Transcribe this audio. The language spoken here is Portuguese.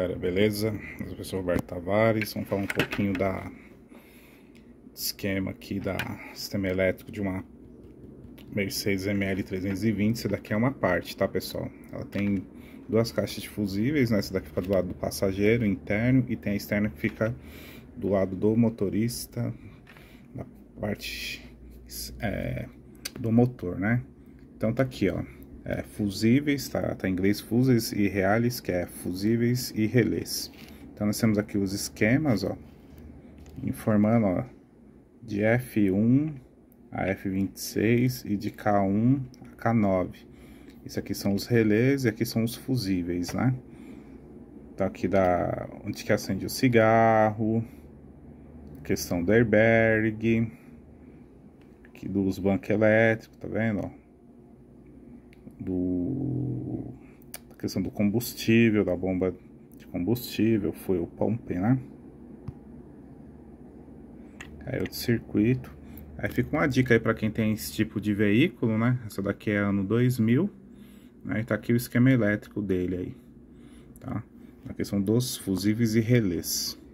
galera, beleza? Eu sou o Roberto Tavares, vamos falar um pouquinho da esquema aqui da sistema elétrico de uma Mercedes ML 320, essa daqui é uma parte, tá pessoal? Ela tem duas caixas de fusíveis, né? essa daqui fica do lado do passageiro interno e tem a externa que fica do lado do motorista, na parte é, do motor, né? Então tá aqui, ó, é, fusíveis, tá, tá em inglês fuses e reales, que é fusíveis e relés. Então nós temos aqui os esquemas, ó, informando, ó, de F1 a F26 e de K1 a K9. Isso aqui são os relés e aqui são os fusíveis, né? Então aqui dá onde que acende o cigarro, questão da airbag, aqui dos bancos elétricos, tá vendo, ó? questão do combustível, da bomba de combustível, foi o pump, né? Caiu de circuito. Aí fica uma dica aí para quem tem esse tipo de veículo, né? Essa daqui é ano 2000. Aí né? tá aqui o esquema elétrico dele aí, tá? A questão dos fusíveis e relés.